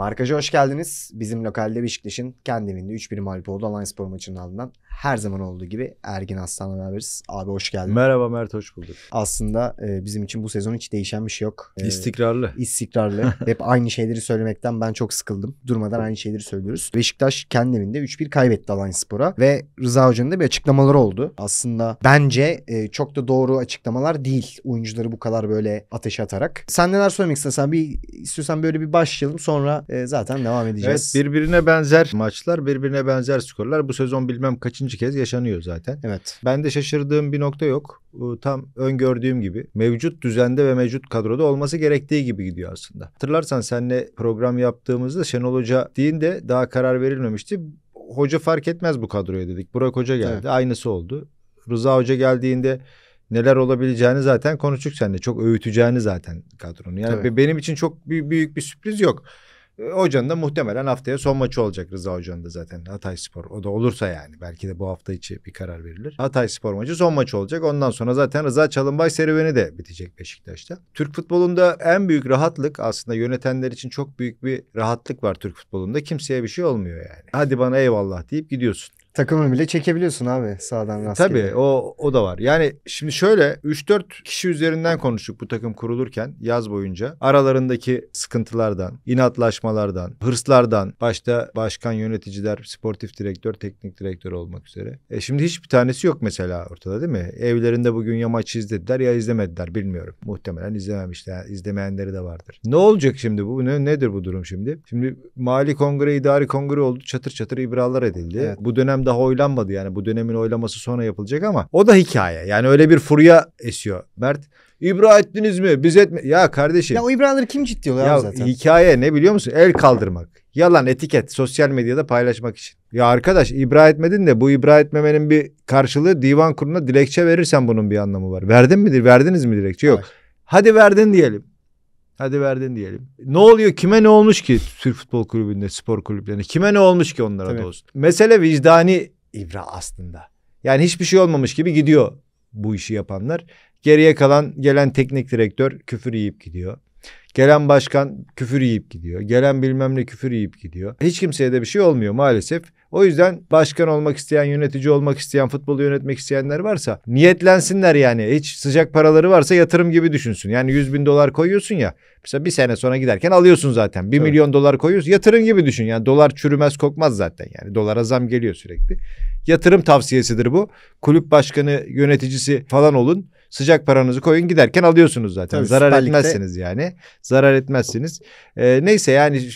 Markaja hoş geldiniz. Bizim lokalde Beşiktaş'ın kendi evinde 3-1 mağlup oldu Online Spor maçının ardından. Her zaman olduğu gibi Ergin Aslan'la beraberiz. Abi hoş geldin. Merhaba Mert hoş bulduk. Aslında e, bizim için bu sezon hiç değişen bir şey yok. E, istikrarlı. İstikrarlı. Hep aynı şeyleri söylemekten ben çok sıkıldım. Durmadan aynı şeyleri söylüyoruz. Beşiktaş kendi evinde 3-1 kaybetti Alanya Spor'a ve Rıza Hoca'nın da bir açıklamaları oldu. Aslında bence e, çok da doğru açıklamalar değil. Oyuncuları bu kadar böyle ateşe atarak. Sen neler söylemek istersen bir istiyorsan böyle bir başlayalım sonra e, zaten devam edeceğiz. Evet birbirine benzer maçlar, birbirine benzer skorlar bu sezon bilmem kaçıncı kez yaşanıyor zaten. Evet. Ben de şaşırdığım bir nokta yok. Tam öngördüğüm gibi mevcut düzende ve mevcut kadroda olması gerektiği gibi gidiyor aslında. Hatırlarsan senle program yaptığımızda Şenol Hoca deyin de daha karar verilmemişti. Hoca fark etmez bu kadroya dedik. Burak Hoca geldi. Evet. Aynısı oldu. Rıza Hoca geldiğinde neler olabileceğini zaten konuştuk seninle. Çok öğüteceğini zaten kadronu. Yani Tabii. benim için çok büyük bir sürpriz yok. Ee, hoca'nın da muhtemelen haftaya son maçı olacak Rıza Hoca'nın da zaten Hatay Spor. O da olursa yani belki de bu hafta içi bir karar verilir. Hatay Spor maçı son maçı olacak. Ondan sonra zaten Rıza Çalınbay serüveni de bitecek Beşiktaş'ta. Türk futbolunda en büyük rahatlık aslında yönetenler için çok büyük bir rahatlık var Türk futbolunda. Kimseye bir şey olmuyor yani. Hadi bana eyvallah deyip gidiyorsun takımı bile çekebiliyorsun abi sağdan e, rastgele. Tabii o, o da var. Yani şimdi şöyle 3-4 kişi üzerinden konuştuk bu takım kurulurken yaz boyunca. Aralarındaki sıkıntılardan, inatlaşmalardan, hırslardan başta başkan yöneticiler, sportif direktör, teknik direktör olmak üzere. E şimdi hiçbir tanesi yok mesela ortada değil mi? Evlerinde bugün ya maç izlediler ya izlemediler bilmiyorum. Muhtemelen izlememişler. izlemeyenleri de vardır. Ne olacak şimdi bu? Ne, nedir bu durum şimdi? Şimdi mali kongre, idari kongre oldu. Çatır çatır ibralar edildi. Evet. Bu dönem dönem daha oylanmadı yani bu dönemin oylaması sonra yapılacak ama o da hikaye. Yani öyle bir furya esiyor Mert. İbra ettiniz mi? Biz etme. Ya kardeşim. Ya o ibraları kim ciddi oluyor ya zaten? Hikaye ne biliyor musun? El kaldırmak. Yalan etiket sosyal medyada paylaşmak için. Ya arkadaş ibra etmedin de bu ibra etmemenin bir karşılığı divan kuruluna dilekçe verirsen bunun bir anlamı var. Verdin midir? Verdiniz mi dilekçe? Yok. Hayır. Hadi verdin diyelim. Hadi verdin diyelim. Ne oluyor? Kime ne olmuş ki Türk Futbol Kulübü'nde, spor kulüplerinde? Kime ne olmuş ki onlara Tabii. dostum? Mesele vicdani ibra aslında. Yani hiçbir şey olmamış gibi gidiyor bu işi yapanlar. Geriye kalan gelen teknik direktör küfür yiyip gidiyor. Gelen başkan küfür yiyip gidiyor. Gelen bilmem ne küfür yiyip gidiyor. Hiç kimseye de bir şey olmuyor maalesef. O yüzden başkan olmak isteyen, yönetici olmak isteyen, futbolu yönetmek isteyenler varsa niyetlensinler yani. Hiç sıcak paraları varsa yatırım gibi düşünsün. Yani 100 bin dolar koyuyorsun ya. Mesela bir sene sonra giderken alıyorsun zaten. 1 evet. milyon dolar koyuyorsun. Yatırım gibi düşün. Yani dolar çürümez kokmaz zaten. Yani dolara zam geliyor sürekli. Yatırım tavsiyesidir bu. Kulüp başkanı, yöneticisi falan olun sıcak paranızı koyun giderken alıyorsunuz zaten. Tabii, Zarar etmezsiniz yani. Zarar etmezsiniz. Ee, neyse yani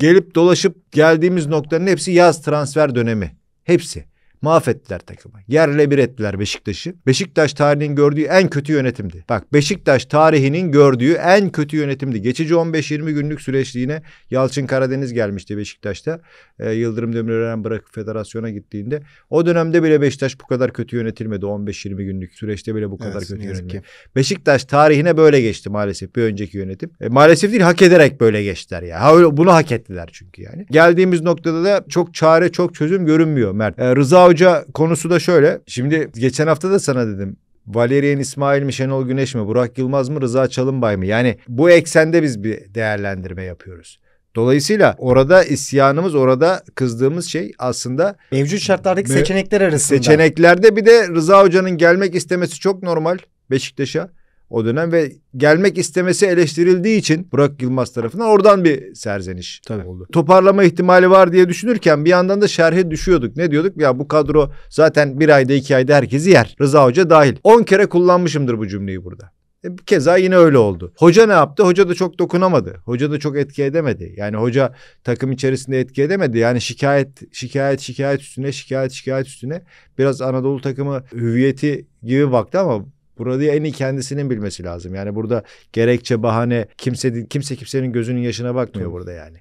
gelip dolaşıp geldiğimiz noktanın hepsi yaz transfer dönemi. Hepsi. Mahvettiler takımı. Yerle bir ettiler Beşiktaş'ı. Beşiktaş tarihinin gördüğü en kötü yönetimdi. Bak Beşiktaş tarihinin gördüğü en kötü yönetimdi. Geçici 15-20 günlük süreçliğine Yalçın Karadeniz gelmişti Beşiktaş'ta. Ee, Yıldırım Demirören bırakıp federasyona gittiğinde. O dönemde bile Beşiktaş bu kadar kötü yönetilmedi. 15-20 günlük süreçte bile bu kadar evet, kötü yönetilmedi. Beşiktaş tarihine böyle geçti maalesef bir önceki yönetim. E, maalesef değil hak ederek böyle geçtiler ya. Ha, bunu hak ettiler çünkü yani. Geldiğimiz noktada da çok çare çok çözüm görünmüyor Mert. E, Rıza Hoca konusu da şöyle. Şimdi geçen hafta da sana dedim. Valerian İsmail mi, Şenol Güneş mi, Burak Yılmaz mı, Rıza Çalınbay mı? Yani bu eksende biz bir değerlendirme yapıyoruz. Dolayısıyla orada isyanımız, orada kızdığımız şey aslında mevcut şartlardaki seçenekler arasında. Seçeneklerde bir de Rıza Hoca'nın gelmek istemesi çok normal Beşiktaş'a o dönem ve gelmek istemesi eleştirildiği için Burak Yılmaz tarafından oradan bir serzeniş Tabii. oldu. Toparlama ihtimali var diye düşünürken bir yandan da şerhe düşüyorduk. Ne diyorduk? Ya bu kadro zaten bir ayda iki ayda herkesi yer. Rıza Hoca dahil. On kere kullanmışımdır bu cümleyi burada. E, keza yine öyle oldu. Hoca ne yaptı? Hoca da çok dokunamadı. Hoca da çok etki edemedi. Yani hoca takım içerisinde etki edemedi. Yani şikayet, şikayet, şikayet üstüne, şikayet, şikayet üstüne. Biraz Anadolu takımı hüviyeti gibi baktı ama Burada en iyi kendisinin bilmesi lazım. Yani burada gerekçe, bahane kimse kimse kimsenin gözünün yaşına bakmıyor Tabii. burada yani.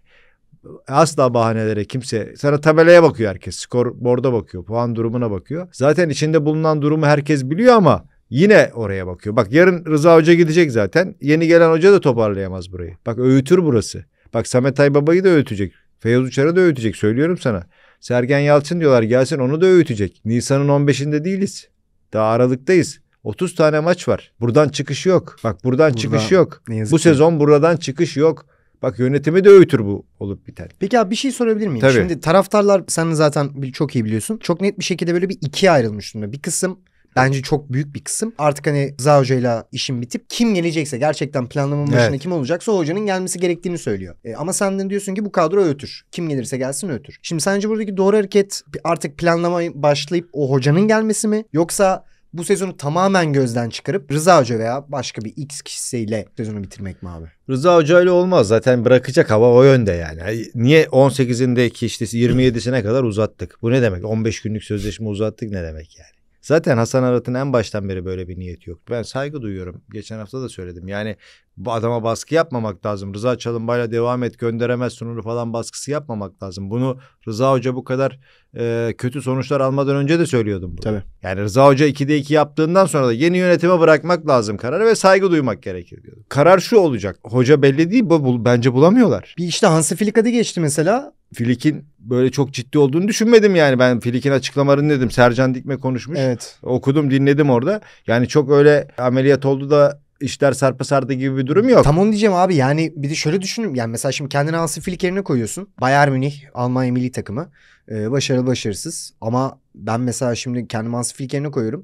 Asla bahanelere kimse sana tabelaya bakıyor herkes. Skor borda bakıyor, puan durumuna bakıyor. Zaten içinde bulunan durumu herkes biliyor ama Yine oraya bakıyor. Bak yarın Rıza Hoca gidecek zaten. Yeni gelen hoca da toparlayamaz burayı. Bak öğütür burası. Bak Samet Aybaba'yı da öğütecek. Feyyaz Uçar'ı da öğütecek. Söylüyorum sana. Sergen Yalçın diyorlar gelsin onu da öğütecek. Nisan'ın 15'inde değiliz. Daha Aralık'tayız. 30 tane maç var. Buradan çıkış yok. Bak buradan, buradan çıkış yok. Bu ki. sezon buradan çıkış yok. Bak yönetimi de öğütür bu olup biter. Peki abi bir şey sorabilir miyim? Tabii. Şimdi taraftarlar sen zaten çok iyi biliyorsun. Çok net bir şekilde böyle bir ikiye ayrılmış durumda. Bir kısım Bence çok büyük bir kısım. Artık hani Rıza Hoca'yla işin bitip kim gelecekse gerçekten planlamanın başına evet. kim olacaksa o hocanın gelmesi gerektiğini söylüyor. E, ama sen de diyorsun ki bu kadro ötür. Kim gelirse gelsin ötür. Şimdi sence buradaki doğru hareket artık planlamaya başlayıp o hocanın gelmesi mi? Yoksa bu sezonu tamamen gözden çıkarıp Rıza Hoca veya başka bir X kişisiyle sezonu bitirmek mi abi? Rıza Hoca ile olmaz. Zaten bırakacak hava o yönde yani. Niye 18'indeki işte 27'sine kadar uzattık? Bu ne demek? 15 günlük sözleşme uzattık ne demek yani? Zaten Hasan Arat'ın en baştan beri böyle bir niyeti yok. Ben saygı duyuyorum. Geçen hafta da söyledim. Yani bu adama baskı yapmamak lazım. Rıza Çalınbay'la devam et gönderemez sunuru falan baskısı yapmamak lazım. Bunu Rıza Hoca bu kadar e, kötü sonuçlar almadan önce de söylüyordum. Bunu. Tabii. Yani Rıza Hoca 2'de 2 yaptığından sonra da yeni yönetime bırakmak lazım kararı ve saygı duymak gerekir diyordum. Karar şu olacak. Hoca belli değil bu, bu bence bulamıyorlar. Bir işte Hansi Flick adı geçti mesela. Filik'in böyle çok ciddi olduğunu düşünmedim yani. Ben Filik'in açıklamalarını dedim. Sercan Dikme konuşmuş. Evet. Okudum dinledim orada. Yani çok öyle ameliyat oldu da işler sarpa sardı gibi bir durum yok. Tam onu diyeceğim abi yani bir de şöyle düşünün. Yani mesela şimdi kendini Hansi Flick yerine koyuyorsun. Bayern Münih Almanya milli takımı. Ee, başarılı başarısız ama ben mesela şimdi kendimi Hansi Flick yerine koyuyorum.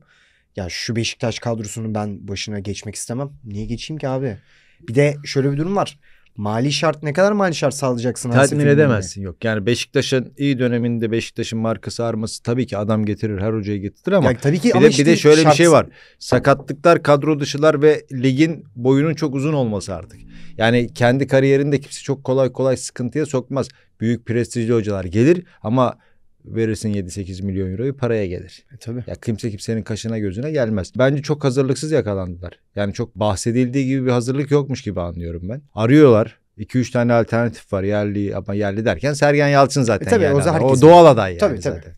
Ya şu Beşiktaş kadrosunun ben başına geçmek istemem. Niye geçeyim ki abi? Bir de şöyle bir durum var. Mali şart ne kadar mali şart sağlayacaksın? Tatmin edemezsin yok. Yani Beşiktaş'ın iyi döneminde Beşiktaş'ın markası arması tabii ki adam getirir her hocayı getirir ama. Yani tabii ki bir, ama de, işte bir de şöyle şart... bir şey var. Sakatlıklar, kadro dışılar ve ligin boyunun çok uzun olması artık. Yani kendi kariyerinde kimse çok kolay kolay sıkıntıya sokmaz. Büyük prestijli hocalar gelir ama verirsin 7-8 milyon euroyu paraya gelir. E, tabii. Ya kimse kimsenin kaşına gözüne gelmez. Bence çok hazırlıksız yakalandılar. Yani çok bahsedildiği gibi bir hazırlık yokmuş gibi anlıyorum ben. Arıyorlar. 2-3 tane alternatif var yerli ama yerli derken Sergen Yalçın e, zaten. E, tabii, yani. o, zaten o doğal aday yani tabii, zaten.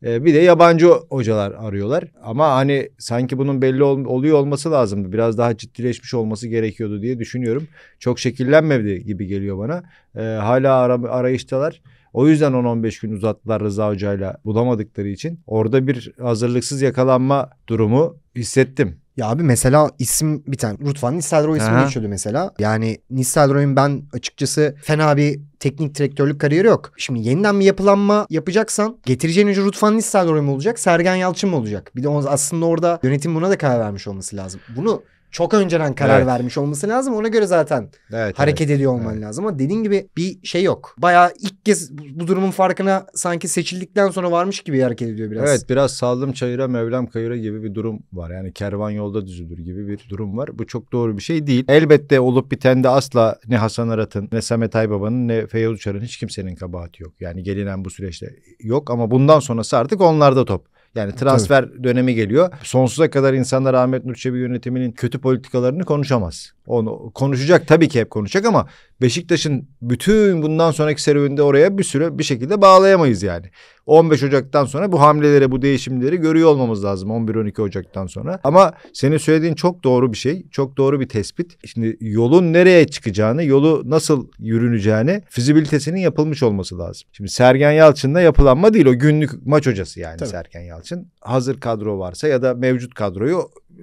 Tabii. E, bir de yabancı hocalar arıyorlar ama hani sanki bunun belli ol, oluyor olması lazımdı. Biraz daha ciddileşmiş olması gerekiyordu diye düşünüyorum. Çok şekillenmedi gibi geliyor bana. E, hala ara, arayıştalar. O yüzden 10-15 gün uzattılar Rıza Hoca'yla bulamadıkları için. Orada bir hazırlıksız yakalanma durumu hissettim. Ya abi mesela isim bir tane Rutvan Nistelrooy ismi Aha. geçiyordu mesela. Yani Nistelrooy'un ben açıkçası fena bir teknik direktörlük kariyeri yok. Şimdi yeniden bir yapılanma yapacaksan getireceğin ucu Rutvan Nistelrooy mu olacak, Sergen Yalçın mı olacak? Bir de aslında orada yönetim buna da karar vermiş olması lazım. Bunu çok önceden karar evet. vermiş olması lazım. Ona göre zaten evet, hareket evet. ediyor olman evet. lazım. Ama dediğin gibi bir şey yok. Bayağı ilk kez bu durumun farkına sanki seçildikten sonra varmış gibi hareket ediyor biraz. Evet biraz saldım çayıra mevlam kayıra gibi bir durum var. Yani kervan yolda düzülür gibi bir durum var. Bu çok doğru bir şey değil. Elbette olup biten de asla ne Hasan Arat'ın ne Samet Aybaba'nın ne Feyyaz Uçar'ın hiç kimsenin kabahati yok. Yani gelinen bu süreçte yok ama bundan sonrası artık onlarda top. Yani transfer Tabii. dönemi geliyor. Sonsuza kadar insanlar Ahmet Nur Çebi yönetiminin kötü politikalarını konuşamaz. Onu konuşacak tabii ki hep konuşacak ama Beşiktaş'ın bütün bundan sonraki serüveninde oraya bir süre bir şekilde bağlayamayız yani. 15 Ocak'tan sonra bu hamlelere, bu değişimleri görüyor olmamız lazım 11-12 Ocak'tan sonra. Ama senin söylediğin çok doğru bir şey, çok doğru bir tespit. Şimdi yolun nereye çıkacağını, yolu nasıl yürüneceğini fizibilitesinin yapılmış olması lazım. Şimdi Sergen Yalçın'da yapılanma değil o günlük maç hocası yani Tabii. Sergen Yalçın. Hazır kadro varsa ya da mevcut kadroyu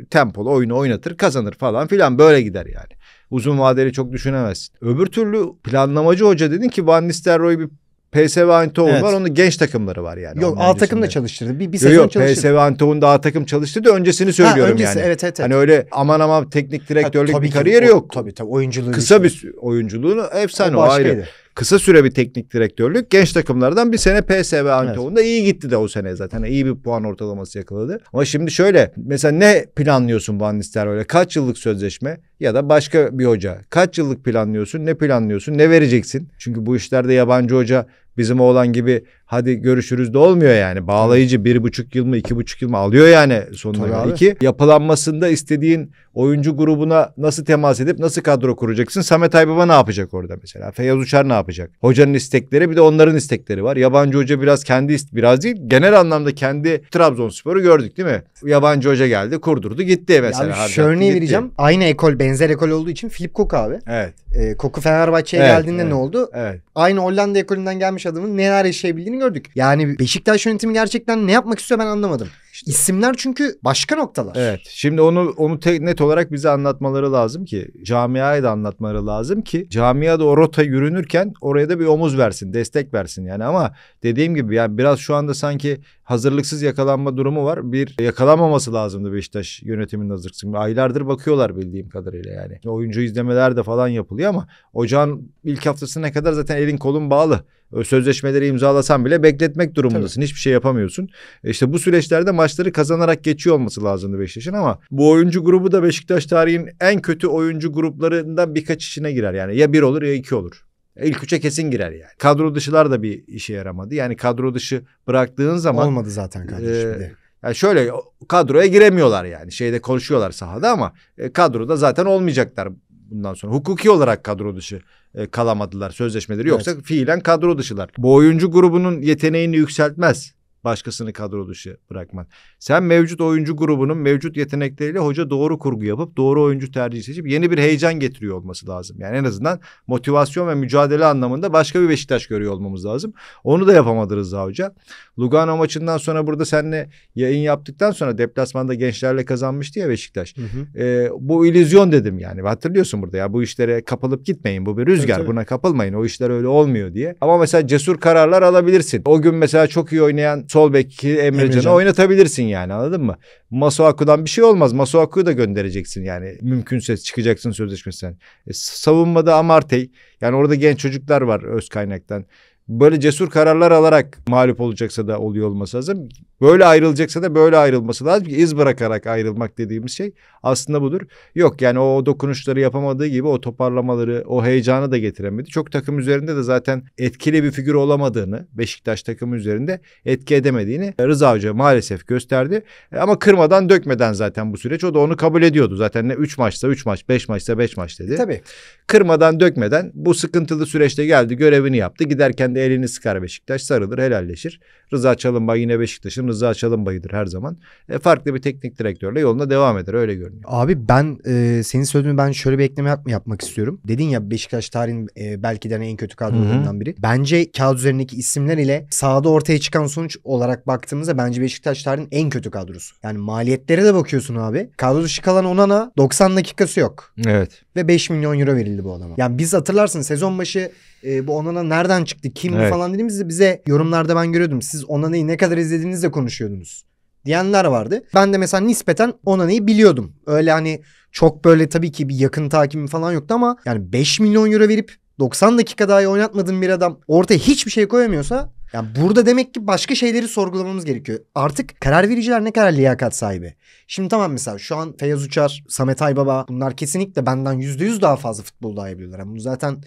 tempolu oyunu oynatır, kazanır falan filan böyle gider yani uzun vadeli çok düşünemezsin. Öbür türlü planlamacı hoca dedin ki Van Nistelrooy bir PSV Eindhoven evet. var. Onun genç takımları var yani. Yok A takım da çalıştırdı. Bir, bir sezon yok, yok, çalıştırdı. PSV Eindhoven'da A takım çalıştırdı. Öncesini söylüyorum ha, öncesi, yani. Evet, evet, evet. Hani öyle aman aman teknik direktörlük ha, bir kariyeri ki, o, yok. Tabii tabii oyunculuğu. Kısa işte. bir oyunculuğunu efsane o, o ayrı kısa süre bir teknik direktörlük. Genç takımlardan bir sene PSV Eindhoven'da evet. iyi gitti de o sene zaten. iyi bir puan ortalaması yakaladı. Ama şimdi şöyle mesela ne planlıyorsun Van Nistelrooy'la? Kaç yıllık sözleşme ya da başka bir hoca? Kaç yıllık planlıyorsun? Ne planlıyorsun? Ne vereceksin? Çünkü bu işlerde yabancı hoca bizim oğlan gibi hadi görüşürüz de olmuyor yani. Bağlayıcı bir buçuk yıl mı iki buçuk yıl mı alıyor yani sonunda. İki yapılanmasında istediğin oyuncu grubuna nasıl temas edip nasıl kadro kuracaksın? Samet Aybaba ne yapacak orada mesela? Feyyaz Uçar ne yapacak? Hocanın istekleri bir de onların istekleri var. Yabancı hoca biraz kendi biraz değil genel anlamda kendi Trabzonspor'u gördük değil mi? Yabancı hoca geldi kurdurdu gitti mesela. Ya şu örneği vereceğim. Aynı ekol benzer ekol olduğu için Filip Koku abi. Evet. Ee, Koku Fenerbahçe'ye evet, geldiğinde evet, ne oldu? Evet. Aynı Hollanda ekolünden gelmiş adamın neler yaşayabildiğini gördük. Yani Beşiktaş yönetimi gerçekten ne yapmak istiyor ben anlamadım. İşte. İsimler çünkü başka noktalar. Evet. Şimdi onu onu te, net olarak bize anlatmaları lazım ki camiaya da anlatmaları lazım ki camia da o rota yürünürken oraya da bir omuz versin, destek versin yani ama dediğim gibi yani biraz şu anda sanki hazırlıksız yakalanma durumu var. Bir yakalanmaması lazımdı Beşiktaş yönetiminin hazırlıksız. Aylardır bakıyorlar bildiğim kadarıyla yani. Oyuncu izlemeler de falan yapılıyor ama ocağın ilk haftasına kadar zaten elin kolun bağlı. Sözleşmeleri imzalasan bile bekletmek durumundasın. Tabii. Hiçbir şey yapamıyorsun. E, işte bu süreçlerde maçları kazanarak geçiyor olması lazımdı Beşiktaş'ın ama bu oyuncu grubu da Beşiktaş tarihin en kötü oyuncu gruplarından birkaç içine girer. Yani ya bir olur ya iki olur. İlk üçe kesin girer yani. Kadro dışılar da bir işe yaramadı. Yani kadro dışı bıraktığın zaman... Olmadı zaten kardeşim e, de. Yani şöyle kadroya giremiyorlar yani. Şeyde konuşuyorlar sahada ama e, kadroda zaten olmayacaklar bundan sonra. Hukuki olarak kadro dışı e, kalamadılar sözleşmeleri. Yoksa evet. fiilen kadro dışılar. Bu oyuncu grubunun yeteneğini yükseltmez başkasını kadro dışı bırakman. Sen mevcut oyuncu grubunun mevcut yetenekleriyle hoca doğru kurgu yapıp doğru oyuncu tercihi seçip yeni bir heyecan getiriyor olması lazım. Yani en azından motivasyon ve mücadele anlamında başka bir Beşiktaş görüyor olmamız lazım. Onu da yapamadı Rıza Hoca. Lugano maçından sonra burada seninle yayın yaptıktan sonra deplasmanda gençlerle kazanmıştı ya Beşiktaş. Hı hı. E, bu illüzyon dedim yani hatırlıyorsun burada ya bu işlere kapılıp gitmeyin bu bir rüzgar evet, buna kapılmayın o işler öyle olmuyor diye. Ama mesela cesur kararlar alabilirsin. O gün mesela çok iyi oynayan Sol beki Emrecan'ı Emre oynatabilirsin yani anladın mı? Masuaku'dan bir şey olmaz. Masuaku'yu da göndereceksin yani. Mümkünse çıkacaksın sözleşmesinden. E, savunmada Amartey. Yani orada genç çocuklar var öz kaynaktan böyle cesur kararlar alarak mağlup olacaksa da oluyor olması lazım. Böyle ayrılacaksa da böyle ayrılması lazım ki iz bırakarak ayrılmak dediğimiz şey aslında budur. Yok yani o dokunuşları yapamadığı gibi o toparlamaları, o heyecanı da getiremedi. Çok takım üzerinde de zaten etkili bir figür olamadığını, Beşiktaş takımı üzerinde etki edemediğini Rıza Hoca maalesef gösterdi. E, ama kırmadan dökmeden zaten bu süreç o da onu kabul ediyordu. Zaten ne 3 maçsa 3 maç, 5 maçsa 5 maç dedi. Tabii. Kırmadan dökmeden bu sıkıntılı süreçte geldi, görevini yaptı. Giderken de içinde elini sıkar Beşiktaş. Sarılır helalleşir. Rıza Çalınbay yine Beşiktaş'ın Rıza Çalınbay'ıdır her zaman. E, farklı bir teknik direktörle yoluna devam eder öyle görünüyor. Abi ben e, senin söylediğini ben şöyle bir ekleme yap yapmak istiyorum. Dedin ya Beşiktaş tarihin e, belki de hani en kötü kadrolarından biri. Bence kağıt üzerindeki isimler ile sahada ortaya çıkan sonuç olarak baktığımızda bence Beşiktaş tarihin en kötü kadrosu. Yani maliyetlere de bakıyorsun abi. Kadro dışı kalan Onana 90 dakikası yok. Evet ve 5 milyon euro verildi bu adama. Yani biz hatırlarsın sezon başı e, bu Onana nereden çıktı kim evet. falan dediğimizde bize yorumlarda ben görüyordum. Siz Onana'yı ne kadar izlediğinizle konuşuyordunuz diyenler vardı. Ben de mesela nispeten Onana'yı biliyordum. Öyle hani çok böyle tabii ki bir yakın takibim falan yoktu ama yani 5 milyon euro verip 90 dakika dahi oynatmadığın bir adam ortaya hiçbir şey koyamıyorsa yani burada demek ki başka şeyleri sorgulamamız gerekiyor. Artık karar vericiler ne kadar liyakat sahibi. Şimdi tamam mesela şu an Feyyaz Uçar, Samet Aybaba bunlar kesinlikle benden yüzde yüz daha fazla futbol daha biliyorlar. Yani bunu zaten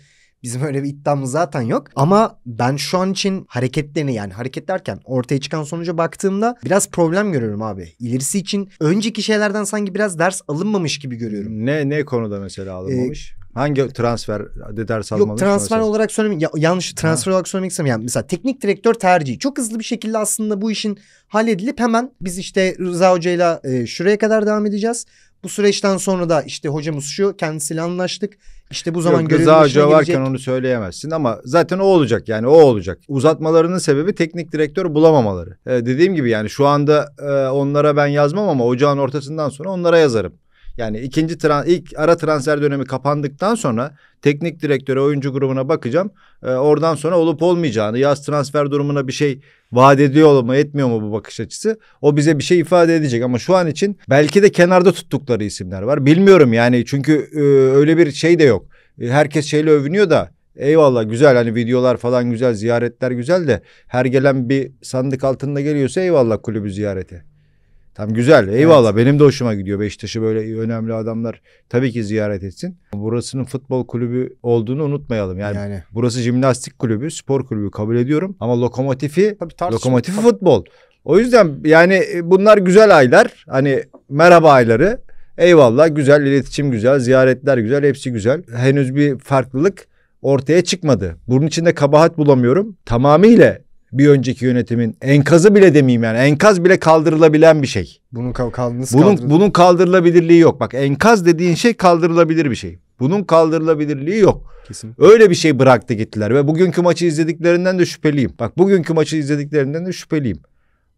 Bizim öyle bir iddiamız zaten yok. Ama ben şu an için hareketlerini yani hareketlerken ortaya çıkan sonuca baktığımda biraz problem görüyorum abi. İlerisi için önceki şeylerden sanki biraz ders alınmamış gibi görüyorum. Ne ne konuda mesela alınmamış? Ee, Hangi transfer deder almalı? Yok transfer mesela? olarak söylemek ya, yanlış transfer ha. olarak söylemek istemiyorum. Yani mesela teknik direktör tercihi çok hızlı bir şekilde aslında bu işin halledilip hemen biz işte Rıza Hoca'yla e, şuraya kadar devam edeceğiz. Bu süreçten sonra da işte hocamız şu kendisiyle anlaştık. İşte bu zaman Yok, Rıza Hoca varken gelecek. onu söyleyemezsin ama zaten o olacak yani o olacak. Uzatmalarının sebebi teknik direktör bulamamaları. Ee, dediğim gibi yani şu anda e, onlara ben yazmam ama ocağın ortasından sonra onlara yazarım. Yani ikinci tran ilk ara transfer dönemi kapandıktan sonra teknik direktöre oyuncu grubuna bakacağım. Ee, oradan sonra olup olmayacağını yaz transfer durumuna bir şey vaat ediyor mu etmiyor mu bu bakış açısı o bize bir şey ifade edecek ama şu an için belki de kenarda tuttukları isimler var. Bilmiyorum yani çünkü e, öyle bir şey de yok. E, herkes şeyle övünüyor da Eyvallah güzel hani videolar falan güzel ziyaretler güzel de her gelen bir sandık altında geliyorsa eyvallah kulübü ziyareti. Tam güzel. Eyvallah. Evet. Benim de hoşuma gidiyor Beşiktaş'ı böyle önemli adamlar tabii ki ziyaret etsin. Burasının futbol kulübü olduğunu unutmayalım. Yani, yani. burası jimnastik kulübü, spor kulübü kabul ediyorum ama lokomotifi tabii lokomotifi tabii. futbol. O yüzden yani e, bunlar güzel aylar. Hani merhaba ayları. Eyvallah güzel iletişim güzel, ziyaretler güzel, hepsi güzel. Henüz bir farklılık ortaya çıkmadı. Bunun içinde kabahat bulamıyorum. Tamamıyla bir önceki yönetimin enkazı bile demeyeyim yani enkaz bile kaldırılabilen bir şey. Bunun kaldırılması bunun, bunun kaldırılabilirliği yok. Bak enkaz dediğin şey kaldırılabilir bir şey. Bunun kaldırılabilirliği yok. Kesin. Öyle bir şey bıraktı gittiler ve bugünkü maçı izlediklerinden de şüpheliyim. Bak bugünkü maçı izlediklerinden de şüpheliyim.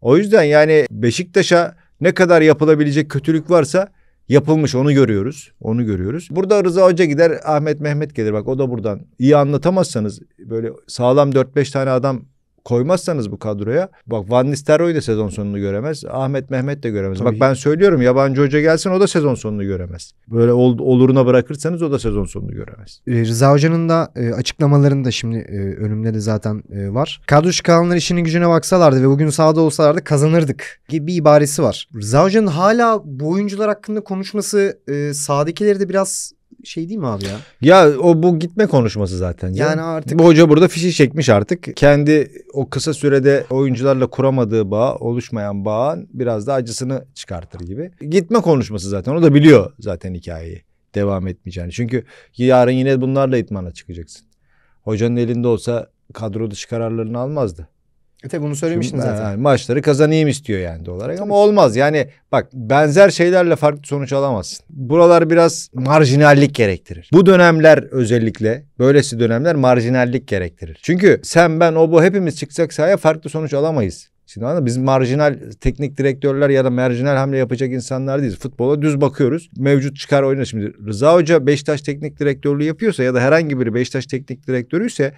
O yüzden yani Beşiktaş'a ne kadar yapılabilecek kötülük varsa yapılmış onu görüyoruz. Onu görüyoruz. Burada Rıza Hoca gider Ahmet Mehmet gelir bak o da buradan. iyi anlatamazsanız böyle sağlam 4-5 tane adam koymazsanız bu kadroya bak Van Nistelrooy da sezon sonunu göremez. Ahmet Mehmet de göremez. Tabii. Bak ben söylüyorum yabancı hoca gelsin o da sezon sonunu göremez. Böyle ol, oluruna bırakırsanız o da sezon sonunu göremez. Ee, Rıza Hoca'nın da e, açıklamalarını da şimdi e, önümde de zaten e, var. Kadro çıkanlar işinin gücüne baksalardı ve bugün sahada olsalardı kazanırdık gibi bir ibaresi var. Rıza Hoca'nın hala bu oyuncular hakkında konuşması e, sahadakileri de biraz şey değil mi abi ya? Ya o bu gitme konuşması zaten. Yani canım. artık. Bu hoca burada fişi çekmiş artık. Kendi o kısa sürede oyuncularla kuramadığı bağ, oluşmayan bağın biraz da acısını çıkartır gibi. Gitme konuşması zaten. O da biliyor zaten hikayeyi devam etmeyeceğini. Çünkü yarın yine bunlarla itmana çıkacaksın. Hocanın elinde olsa kadro dışı kararlarını almazdı. E tabi bunu söylemiştin zaten. Yani maçları kazanayım istiyor yani doğal olarak ama olmaz. Yani bak benzer şeylerle farklı sonuç alamazsın. Buralar biraz marjinallik gerektirir. Bu dönemler özellikle böylesi dönemler marjinallik gerektirir. Çünkü sen ben o bu hepimiz çıksak sahaya farklı sonuç alamayız. Şimdi anladın biz marjinal teknik direktörler ya da marjinal hamle yapacak insanlar değiliz. Futbola düz bakıyoruz. Mevcut çıkar oyuna şimdi. Rıza Hoca Beşiktaş teknik direktörlüğü yapıyorsa ya da herhangi biri Beşiktaş teknik direktörüyse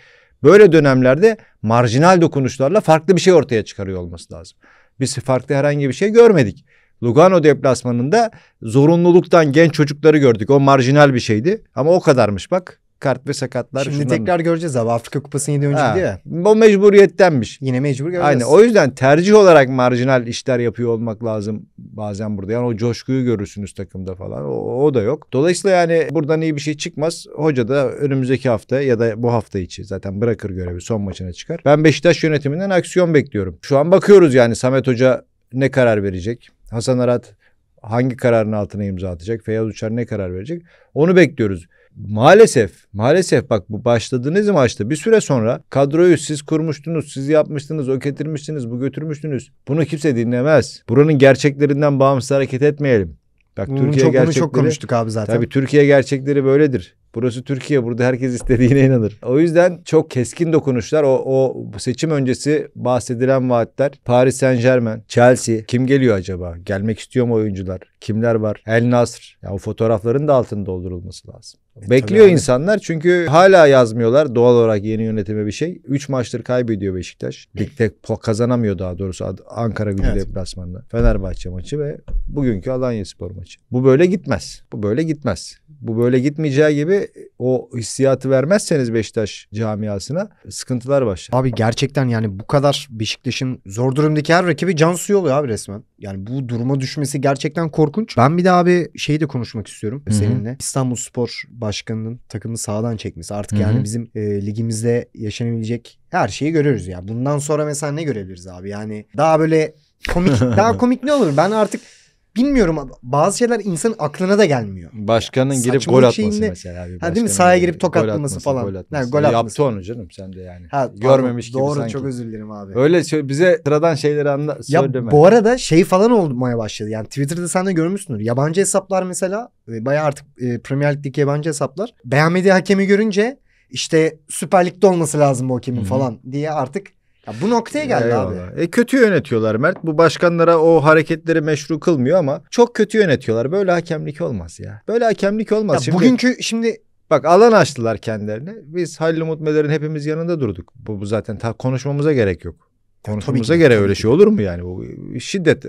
Böyle dönemlerde marjinal dokunuşlarla farklı bir şey ortaya çıkarıyor olması lazım. Biz farklı herhangi bir şey görmedik. Lugano deplasmanında zorunluluktan genç çocukları gördük. O marjinal bir şeydi ama o kadarmış bak kart ve sakatlar. Şimdi şundan... tekrar göreceğiz abi Afrika Kupası'nın 7 önceydi ya. O mecburiyettenmiş. Yine mecbur göreceğiz. Aynen o yüzden tercih olarak marjinal işler yapıyor olmak lazım bazen burada. Yani o coşkuyu görürsünüz takımda falan. O, o da yok. Dolayısıyla yani buradan iyi bir şey çıkmaz. Hoca da önümüzdeki hafta ya da bu hafta içi zaten bırakır görevi son maçına çıkar. Ben Beşiktaş yönetiminden aksiyon bekliyorum. Şu an bakıyoruz yani Samet Hoca ne karar verecek? Hasan Arat hangi kararın altına imza atacak? Feyyaz Uçar ne karar verecek? Onu bekliyoruz maalesef maalesef bak bu başladığınız maçta bir süre sonra kadroyu siz kurmuştunuz, siz yapmıştınız, o getirmiştiniz, bu götürmüştünüz. Bunu kimse dinlemez. Buranın gerçeklerinden bağımsız hareket etmeyelim. Bak Bunun Türkiye çok, gerçekleri çok konuştuk abi zaten. Tabii Türkiye gerçekleri böyledir. Burası Türkiye. Burada herkes istediğine inanır. O yüzden çok keskin dokunuşlar. O, o seçim öncesi bahsedilen vaatler. Paris Saint Germain, Chelsea. Kim geliyor acaba? Gelmek istiyor mu oyuncular? Kimler var? El Nasr. Ya o fotoğrafların da altını doldurulması lazım. E, Bekliyor insanlar çünkü hala yazmıyorlar doğal olarak yeni yönetime bir şey. 3 maçtır kaybediyor Beşiktaş. Ligde kazanamıyor daha doğrusu Ankara gücü evet. deplasmanda. Fenerbahçe maçı ve bugünkü Alanya Spor maçı. Bu böyle gitmez. Bu böyle gitmez. Bu böyle gitmeyeceği gibi e, o hissiyatı vermezseniz Beşiktaş camiasına sıkıntılar başlar. Abi gerçekten yani bu kadar Beşiktaş'ın zor durumdaki her rakibi can suyu oluyor abi resmen. Yani bu duruma düşmesi gerçekten korkunç korkunç. Ben bir daha bir şeyi de konuşmak istiyorum Hı-hı. seninle. İstanbul Spor Başkanı'nın takımı sağdan çekmesi. Artık Hı-hı. yani bizim e, ligimizde yaşanabilecek her şeyi görüyoruz ya. Bundan sonra mesela ne görebiliriz abi? Yani daha böyle komik daha komik ne olur? Ben artık bilmiyorum bazı şeyler insanın aklına da gelmiyor. Başkanın yani, girip gol atması şeyinde, mesela. Abi. Ha, değil mi? Sahaya girip tokatlaması falan. Gol atması. Yani, gol e, atması. Yaptı onu canım sen de yani. Ha, Görmemiş doğru, gibi doğru, sanki. Doğru çok özür dilerim abi. Öyle bize sıradan şeyleri anla, ya, söyleme. Bu arada şey falan olmaya başladı. Yani Twitter'da sen de görmüşsündür. Yabancı hesaplar mesela e, baya artık e, Premier Lig'deki yabancı hesaplar beğenmediği hakemi görünce işte Süper Lig'de olması lazım bu hakemin Hı-hı. falan diye artık ya bu noktaya geldi Eyvallah. abi. E, kötü yönetiyorlar Mert. Bu başkanlara o hareketleri meşru kılmıyor ama çok kötü yönetiyorlar. Böyle hakemlik olmaz ya. Böyle hakemlik olmaz. Ya şimdi, bugünkü şimdi Bak alan açtılar kendilerine. Biz Halil Umut Meler'in hepimiz yanında durduk. Bu, bu zaten ta konuşmamıza gerek yok. Konuşmamıza gerek göre öyle şey olur mu yani? Bu şiddet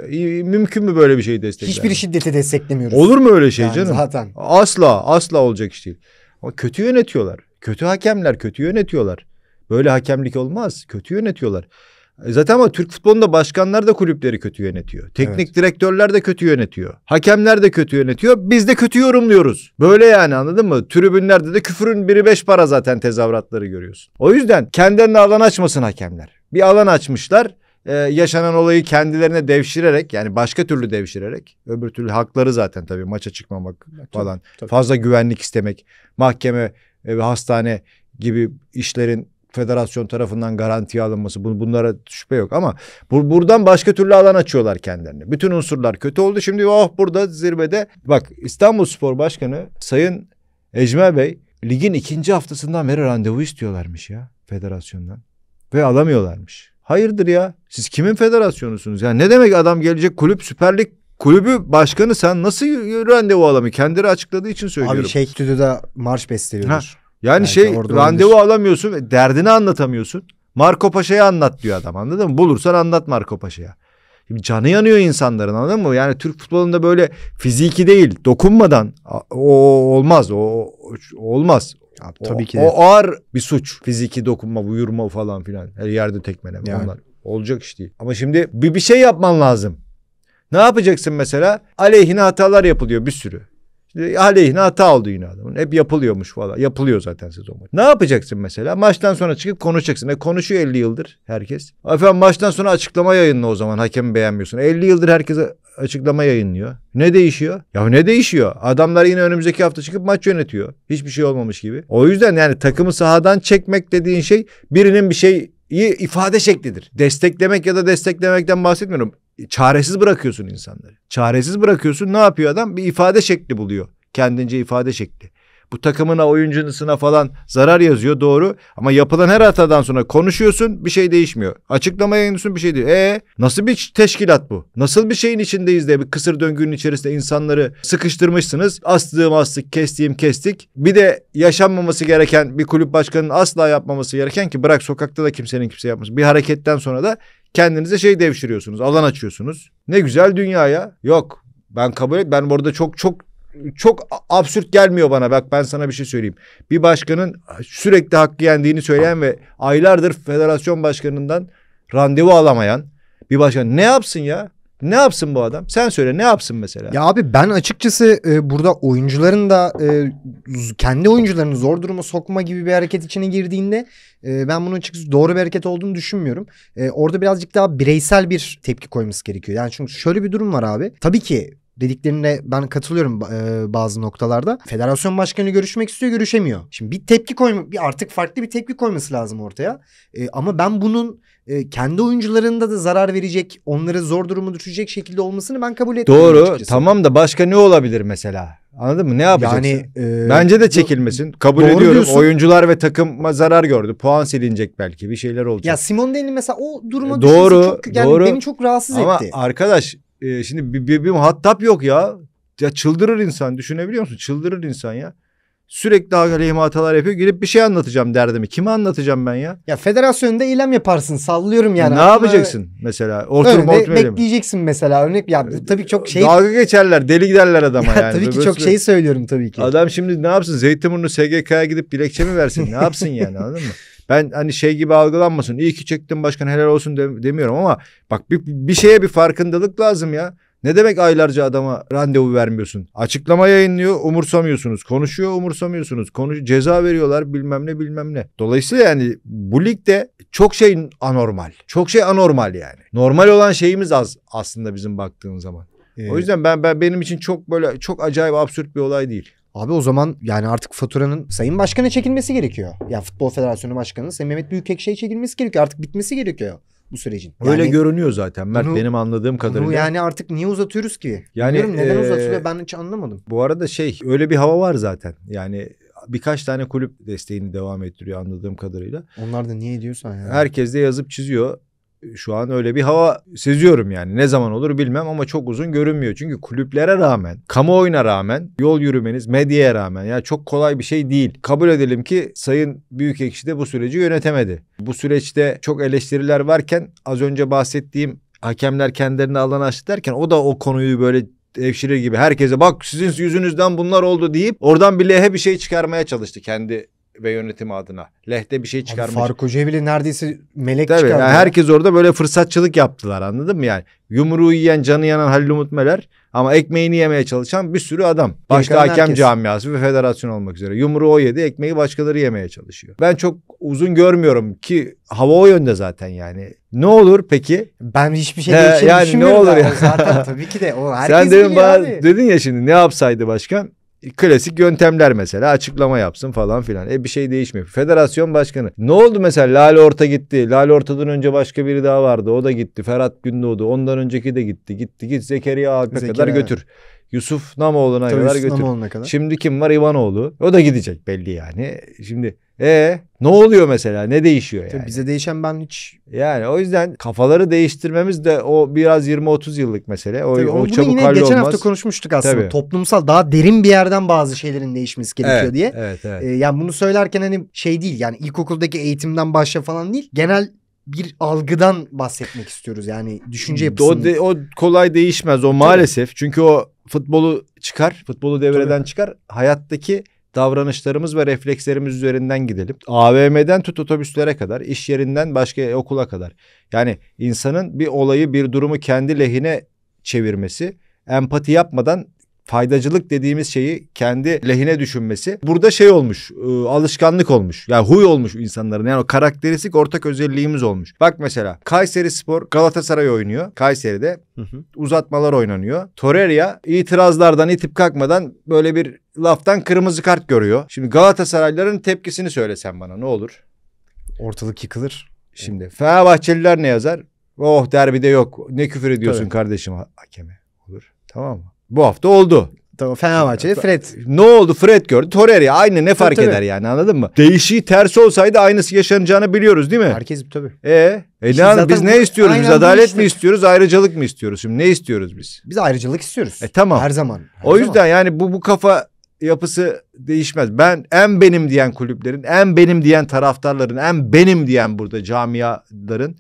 mümkün mü böyle bir şeyi desteklemek? Hiçbir şiddeti desteklemiyoruz. Olur mu öyle şey yani canım? Zaten. Asla asla olacak iş değil. Ama kötü yönetiyorlar. Kötü hakemler kötü yönetiyorlar. Böyle hakemlik olmaz. Kötü yönetiyorlar. E, zaten ama Türk futbolunda başkanlar da kulüpleri kötü yönetiyor. Teknik evet. direktörler de kötü yönetiyor. Hakemler de kötü yönetiyor. Biz de kötü yorumluyoruz. Böyle yani anladın mı? Tribünlerde de küfürün biri beş para zaten tezavratları görüyorsun. O yüzden kendilerine alan açmasın hakemler. Bir alan açmışlar. Ee, yaşanan olayı kendilerine devşirerek yani başka türlü devşirerek öbür türlü hakları zaten tabii maça çıkmamak tabii, falan tabii. fazla güvenlik istemek mahkeme ve hastane gibi işlerin federasyon tarafından garantiye alınması bunlara şüphe yok ama bu, buradan başka türlü alan açıyorlar kendilerini. Bütün unsurlar kötü oldu. Şimdi oh burada zirvede bak İstanbul Spor Başkanı Sayın Ecme Bey ligin ikinci haftasından beri randevu istiyorlarmış ya federasyondan ve alamıyorlarmış. Hayırdır ya siz kimin federasyonusunuz? Yani ne demek adam gelecek kulüp Süper Lig kulübü başkanı sen nasıl randevu alamıyor? Kendileri açıkladığı için söylüyorum. Abi şey stüdyoda marş besteliyordur. Yani Belki şey randevu olabilir. alamıyorsun ve derdini anlatamıyorsun. Marco Paşa'ya anlat diyor adam anladın mı? Bulursan anlat Marco Paşa'ya. Şimdi canı yanıyor insanların anladın mı? Yani Türk futbolunda böyle fiziki değil dokunmadan o olmaz o, olmaz. Ya, tabii o, ki de. O ağır bir suç fiziki dokunma buyurma falan filan her yerde tekmeleme yani. onlar. Olacak iş değil. Ama şimdi bir, bir şey yapman lazım. Ne yapacaksın mesela? Aleyhine hatalar yapılıyor bir sürü. İşte aleyhine hata oldu yine adamın. Hep yapılıyormuş falan. Yapılıyor zaten sezon maçı. Ne yapacaksın mesela? Maçtan sonra çıkıp konuşacaksın. E konuşuyor 50 yıldır herkes. Efendim maçtan sonra açıklama yayınla o zaman hakemi beğenmiyorsun. 50 yıldır herkese açıklama yayınlıyor. Ne değişiyor? Ya ne değişiyor? Adamlar yine önümüzdeki hafta çıkıp maç yönetiyor. Hiçbir şey olmamış gibi. O yüzden yani takımı sahadan çekmek dediğin şey birinin bir şey iyi ifade şeklidir. Desteklemek ya da desteklemekten bahsetmiyorum çaresiz bırakıyorsun insanları. Çaresiz bırakıyorsun ne yapıyor adam? Bir ifade şekli buluyor. Kendince ifade şekli. Bu takımına oyuncusuna falan zarar yazıyor doğru. Ama yapılan her hatadan sonra konuşuyorsun bir şey değişmiyor. Açıklama yayınlıyorsun bir şey diyor. E nasıl bir teşkilat bu? Nasıl bir şeyin içindeyiz diye bir kısır döngünün içerisinde insanları sıkıştırmışsınız. Astığım astık kestiğim kestik. Bir de yaşanmaması gereken bir kulüp başkanının asla yapmaması gereken ki bırak sokakta da kimsenin kimse yapması. Bir hareketten sonra da kendinize şey devşiriyorsunuz. Alan açıyorsunuz. Ne güzel dünyaya. Yok. Ben kabul et. Ben burada çok çok çok absürt gelmiyor bana. Bak ben sana bir şey söyleyeyim. Bir başkanın sürekli hakkı yendiğini söyleyen ve aylardır federasyon başkanından randevu alamayan bir başkan ne yapsın ya? Ne yapsın bu adam? Sen söyle ne yapsın mesela? Ya abi ben açıkçası e, burada oyuncuların da e, kendi oyuncularını zor duruma sokma gibi bir hareket içine girdiğinde e, ben bunun açıkçası doğru bir hareket olduğunu düşünmüyorum. E, orada birazcık daha bireysel bir tepki koyması gerekiyor. Yani çünkü şöyle bir durum var abi. Tabii ki dediklerine ben katılıyorum e, bazı noktalarda. Federasyon başkanı görüşmek istiyor, görüşemiyor. Şimdi bir tepki koyma, bir artık farklı bir tepki koyması lazım ortaya. E, ama ben bunun e, kendi oyuncularında da zarar verecek, onları zor duruma düşürecek şekilde olmasını ben kabul etmiyorum. Doğru. Açıkçası. Tamam da başka ne olabilir mesela? Anladın mı? Ne yapacaksın? Yani, e, Bence de çekilmesin. Kabul doğru ediyorum. Diyorsun. Oyuncular ve takıma zarar gördü. Puan silinecek belki. Bir şeyler olacak. Ya Simon Deli mesela o duruma e, doğru, çok, yani doğru. beni çok rahatsız Ama etti. Ama arkadaş e, şimdi bir, bir, bir muhatap yok ya. Ya çıldırır insan. Düşünebiliyor musun? Çıldırır insan ya. Sürekli aleyhime hatalar yapıyor. Girip bir şey anlatacağım derdimi. Kime anlatacağım ben ya? Ya federasyonda eylem yaparsın. Sallıyorum yani. E, ne Ama yapacaksın mesela? Oturma Öyle, oturma mi? bekleyeceksin mesela. Örnek ya e, tabii çok şey. Dalga geçerler. Deli giderler adama ya, yani. Tabii ki Böyle çok süre... şey söylüyorum tabii ki. Adam şimdi ne yapsın? Zeytinburnu SGK'ya gidip dilekçe mi versin? Ne yapsın yani anladın mı? Ben hani şey gibi algılanmasın. İyi ki çektim başkan helal olsun de, demiyorum ama bak bir, bir şeye bir farkındalık lazım ya. Ne demek aylarca adama randevu vermiyorsun? Açıklama yayınlıyor, umursamıyorsunuz. Konuşuyor, umursamıyorsunuz. Konuş ceza veriyorlar bilmem ne bilmem ne. Dolayısıyla yani bu ligde çok şey anormal. Çok şey anormal yani. Normal olan şeyimiz az aslında bizim baktığın zaman. Ee, o yüzden ben, ben benim için çok böyle çok acayip absürt bir olay değil. Abi o zaman yani artık faturanın Sayın başkanı çekilmesi gerekiyor. Ya Futbol Federasyonu Başkanı Sayın Mehmet Büyükekşe'ye çekilmesi gerekiyor. Artık bitmesi gerekiyor bu sürecin. Yani, Öyle görünüyor zaten Mert bunu, benim anladığım kadarıyla. yani artık niye uzatıyoruz ki? Yani Bilmiyorum, neden ee, uzatılıyor ben hiç anlamadım. Bu arada şey öyle bir hava var zaten. Yani birkaç tane kulüp desteğini devam ettiriyor anladığım kadarıyla. Onlar da niye ediyorsan yani. Herkes de yazıp çiziyor şu an öyle bir hava seziyorum yani. Ne zaman olur bilmem ama çok uzun görünmüyor. Çünkü kulüplere rağmen, kamuoyuna rağmen, yol yürümeniz, medyaya rağmen ya yani çok kolay bir şey değil. Kabul edelim ki Sayın Büyükekşi de bu süreci yönetemedi. Bu süreçte çok eleştiriler varken az önce bahsettiğim hakemler kendilerini alan açtı derken o da o konuyu böyle devşirir gibi herkese bak sizin yüzünüzden bunlar oldu deyip oradan bile bir şey çıkarmaya çalıştı kendi ve yönetim adına. Lehte bir şey çıkarmış. Abi Faruk Hoca'ya bile neredeyse melek Tabii, çıkardı. Yani herkes orada böyle fırsatçılık yaptılar anladın mı yani? Yumruğu yiyen canı yanan Halil Umut Meler ama ekmeğini yemeye çalışan bir sürü adam. Başta Gerikalan hakem herkes. camiası ve federasyon olmak üzere. Yumruğu o yedi ekmeği başkaları yemeye çalışıyor. Ben çok uzun görmüyorum ki hava o yönde zaten yani. Ne olur peki? Ben hiçbir şey değişeceğini yani düşünmüyorum. Ne olur ya. Zaten tabii ki de. O herkes Sen demin bana dedin ya şimdi ne yapsaydı başkan? klasik yöntemler mesela açıklama yapsın falan filan. E bir şey değişmiyor. Federasyon başkanı. Ne oldu mesela Lale Orta gitti. Lale Orta'dan önce başka biri daha vardı. O da gitti. Ferhat Gündoğdu. Ondan önceki de gitti. Gitti git Zekeriya Alp'e kadar götür. Yusuf Namoğlu'na kadar Yusuf Şimdi kim var? İvanoğlu. O da gidecek belli yani. Şimdi e ne oluyor mesela? Ne değişiyor yani? Tabii bize değişen ben hiç yani o yüzden kafaları değiştirmemiz de o biraz 20-30 yıllık mesele. O, Tabii, o bunu çabuk yine geçen olmaz. hafta konuşmuştuk aslında. Tabii. Toplumsal daha derin bir yerden bazı şeylerin değişmesi gerekiyor evet, diye. Evet, evet. Ee, yani bunu söylerken hani şey değil yani ilkokuldaki eğitimden başla falan değil. Genel bir algıdan bahsetmek istiyoruz yani düşünce yapısını. O, de, o kolay değişmez o maalesef. Tabii. Çünkü o futbolu çıkar, futbolu devreden Tabii. çıkar. Hayattaki davranışlarımız ve reflekslerimiz üzerinden gidelim. AVM'den tut otobüslere kadar, iş yerinden başka okula kadar. Yani insanın bir olayı, bir durumu kendi lehine çevirmesi, empati yapmadan faydacılık dediğimiz şeyi kendi lehine düşünmesi burada şey olmuş e, alışkanlık olmuş ya yani huy olmuş insanların yani o karakteristik ortak özelliğimiz olmuş. Bak mesela Kayseri Spor Galatasaray oynuyor Kayseri'de hı hı. uzatmalar oynanıyor. Torreira itirazlardan itip kalkmadan böyle bir laftan kırmızı kart görüyor. Şimdi Galatasarayların tepkisini söylesen bana ne olur? Ortalık yıkılır. Şimdi Fenerbahçeliler ne yazar? Oh derbide yok. Ne küfür ediyorsun Tabii. kardeşim hakeme olur. Tamam mı? Bu hafta oldu. Tamam Fenerbahçe'de Fred. Ne oldu Fred gördü Torreira aynı ne fark tabii, eder yani anladın mı? Değişiği tersi olsaydı aynısı yaşanacağını biliyoruz değil mi? Herkes tabii. Ee, e işte ne, biz ne istiyoruz biz adalet işte. mi istiyoruz ayrıcalık mı istiyoruz şimdi ne istiyoruz biz? Biz ayrıcalık istiyoruz. E tamam. Her zaman. Her o yüzden zaman. yani bu bu kafa yapısı değişmez. Ben en benim diyen kulüplerin, en benim diyen taraftarların, en benim diyen burada camiaların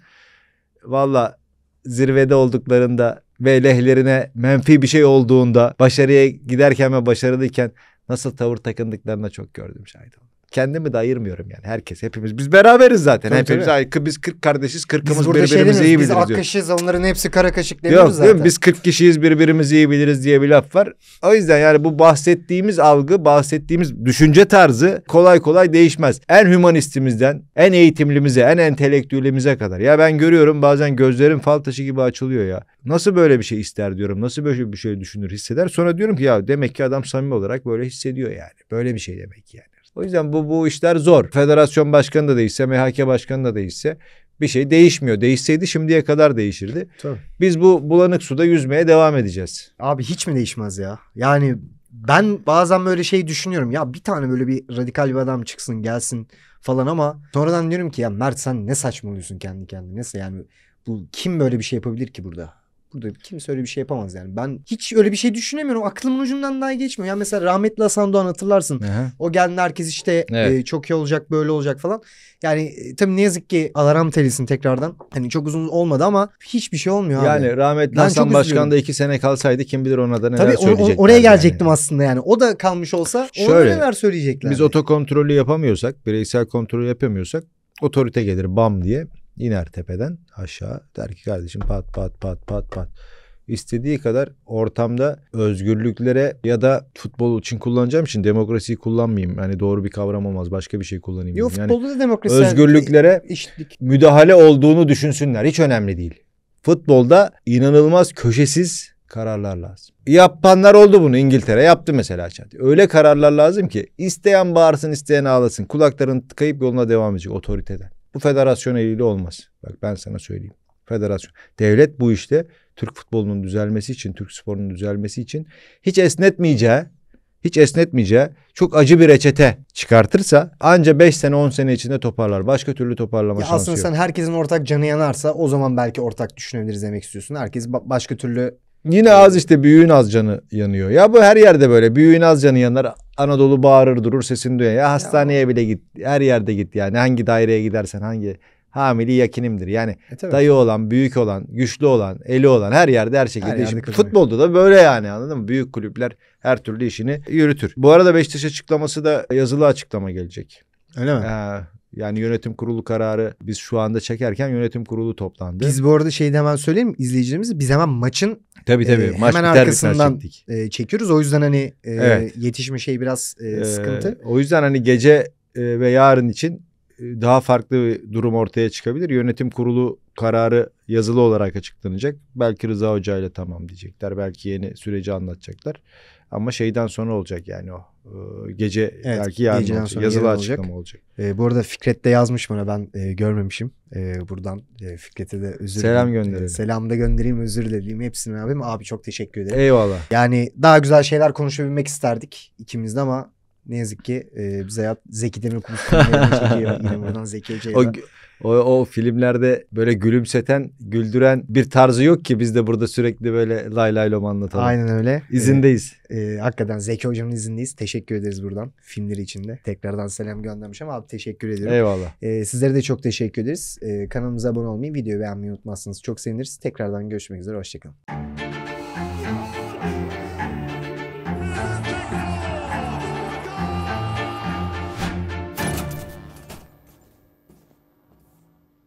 valla zirvede olduklarında ve lehlerine menfi bir şey olduğunda başarıya giderken ve başarılıyken nasıl tavır takındıklarını çok gördüm şahit oldum kendimi de ayırmıyorum yani. Herkes hepimiz biz beraberiz zaten. Tabii hepimiz ay, biz 40 kardeşiz. 40'ımız birbirimizi şey iyi biliriz. Biz ak kaşıyız onların hepsi kara kaşık demiyoruz Yok, zaten. Değil mi? Biz 40 kişiyiz birbirimizi iyi biliriz diye bir laf var. O yüzden yani bu bahsettiğimiz algı, bahsettiğimiz düşünce tarzı kolay kolay değişmez. En hümanistimizden en eğitimlimize, en entelektüelimize kadar. Ya ben görüyorum bazen gözlerim fal taşı gibi açılıyor ya. Nasıl böyle bir şey ister diyorum. Nasıl böyle bir şey düşünür, hisseder. Sonra diyorum ki ya demek ki adam samimi olarak böyle hissediyor yani. Böyle bir şey demek yani. O yüzden bu, bu işler zor. Federasyon başkanı da değişse, MHK başkanı da değişse bir şey değişmiyor. Değişseydi şimdiye kadar değişirdi. Tabii. Biz bu bulanık suda yüzmeye devam edeceğiz. Abi hiç mi değişmez ya? Yani ben bazen böyle şey düşünüyorum. Ya bir tane böyle bir radikal bir adam çıksın gelsin falan ama sonradan diyorum ki ya Mert sen ne saçmalıyorsun kendi kendine. Nasıl yani bu kim böyle bir şey yapabilir ki burada? Burada kimse öyle bir şey yapamaz yani. Ben hiç öyle bir şey düşünemiyorum. Aklımın ucundan daha geçmiyor. Yani mesela rahmetli Hasan Doğan hatırlarsın. Aha. O geldi herkes işte evet. e, çok iyi olacak böyle olacak falan. Yani e, tabii ne yazık ki alarm telisin tekrardan. Hani çok uzun olmadı ama hiçbir şey olmuyor yani, abi. Yani rahmetli ben Hasan Başkan da iki sene kalsaydı kim bilir ona da neler tabii, söyleyecekler. Tabii oraya gelecektim yani. aslında yani. O da kalmış olsa Şöyle, ona neler söyleyecekler. Biz otokontrolü yapamıyorsak, bireysel kontrolü yapamıyorsak otorite gelir bam diye İner tepeden aşağı. Der ki kardeşim pat pat pat pat pat. İstediği kadar ortamda özgürlüklere ya da futbol için kullanacağım için demokrasiyi kullanmayayım. Yani doğru bir kavram olmaz. Başka bir şey kullanayım. Yok yani futbolda da demokrasi. Özgürlüklere eşitlik. müdahale olduğunu düşünsünler. Hiç önemli değil. Futbolda inanılmaz köşesiz kararlar lazım. Yapanlar oldu bunu İngiltere yaptı mesela Çat. Öyle kararlar lazım ki isteyen bağırsın isteyen ağlasın. Kulakların kayıp yoluna devam edecek otoriteden. Bu federasyon eliyle olmaz. Bak ben sana söyleyeyim. Federasyon. Devlet bu işte Türk futbolunun düzelmesi için, Türk sporunun düzelmesi için hiç esnetmeyeceği, hiç esnetmeyeceği çok acı bir reçete çıkartırsa anca 5 sene 10 sene içinde toparlar. Başka türlü toparlama ya şansı aslında yok. Aslında sen herkesin ortak canı yanarsa o zaman belki ortak düşünebiliriz demek istiyorsun. Herkes ba- başka türlü Yine az işte büyüğün az canı yanıyor. Ya bu her yerde böyle. Büyüğün az canı yanar. Anadolu bağırır durur sesini duyar. Ya hastaneye ya. bile git. Her yerde git yani. Hangi daireye gidersen hangi hamili yakinimdir. Yani e, dayı olan, büyük olan, güçlü olan, eli olan her yerde her şekilde. Her yerde futbolda da böyle yani anladın mı? Büyük kulüpler her türlü işini yürütür. Bu arada Beşiktaş açıklaması da yazılı açıklama gelecek. Öyle mi? Ee, yani yönetim kurulu kararı biz şu anda çekerken yönetim kurulu toplandı. Biz bu arada şeyi de hemen söyleyeyim izleyicilerimize biz hemen maçın tabii, tabii. E, Maç hemen arkasından e, çekiyoruz. O yüzden hani e, evet. yetişme şey biraz e, sıkıntı. E, o yüzden hani gece e, ve yarın için daha farklı bir durum ortaya çıkabilir. Yönetim kurulu kararı yazılı olarak açıklanacak. Belki Rıza Hoca ile tamam diyecekler. Belki yeni süreci anlatacaklar. Ama şeyden sonra olacak yani o. E, gece evet, belki yarın olacak. Sonra yazılı açıklama olacak. olacak. E, bu arada Fikret de yazmış bana ben e, görmemişim. E, buradan e, Fikret'e de özür Selam e, gönderelim. E, selam da göndereyim özür dediğim hepsini abim. Abi çok teşekkür ederim. Eyvallah. Yani daha güzel şeyler konuşabilmek isterdik ikimiz de ama ne yazık ki e, bize hayat Zeki Demirkubuz filmlerini Yine buradan Zeki O, o, o filmlerde böyle gülümseten, güldüren bir tarzı yok ki biz de burada sürekli böyle lay lay lom anlatalım. Aynen öyle. İzindeyiz. Ee, e, hakikaten Zeki Hocam'ın izindeyiz. Teşekkür ederiz buradan filmleri için de. Tekrardan selam göndermiş ama abi teşekkür ediyorum. Eyvallah. Ee, sizlere de çok teşekkür ederiz. Ee, kanalımıza abone olmayı, videoyu beğenmeyi unutmazsınız. Çok seviniriz. Tekrardan görüşmek üzere. Hoşçakalın.